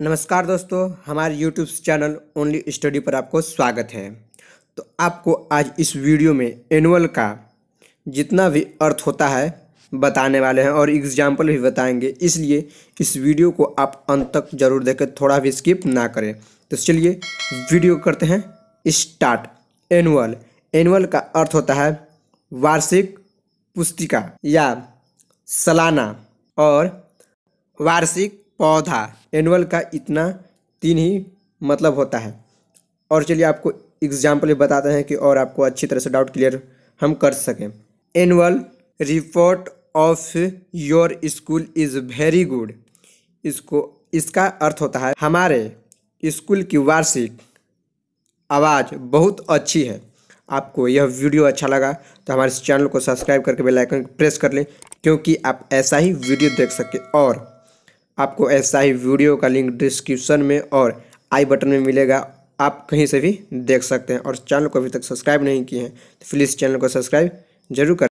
नमस्कार दोस्तों हमारे यूट्यूब चैनल ओनली स्टडी पर आपको स्वागत है तो आपको आज इस वीडियो में एनुअल का जितना भी अर्थ होता है बताने वाले हैं और एग्जाम्पल भी बताएंगे इसलिए इस वीडियो को आप अंत तक जरूर देखें थोड़ा भी स्किप ना करें तो चलिए वीडियो करते हैं स्टार्ट एनुअल एनुअल का अर्थ होता है वार्षिक पुस्तिका या सालाना और वार्षिक पौधा एनुअल का इतना तीन ही मतलब होता है और चलिए आपको एग्जाम्पल भी बताते हैं कि और आपको अच्छी तरह से डाउट क्लियर हम कर सकें annual report of your school is very good इसको इसका अर्थ होता है हमारे स्कूल की वार्षिक आवाज़ बहुत अच्छी है आपको यह वीडियो अच्छा लगा तो हमारे चैनल को सब्सक्राइब करके बेल आइकन प्रेस कर लें क्योंकि आप ऐसा ही वीडियो देख सकें और आपको ऐसा ही वीडियो का लिंक डिस्क्रिप्शन में और आई बटन में मिलेगा आप कहीं से भी देख सकते हैं और चैनल को अभी तक सब्सक्राइब नहीं किए हैं तो प्लीज़ चैनल को सब्सक्राइब जरूर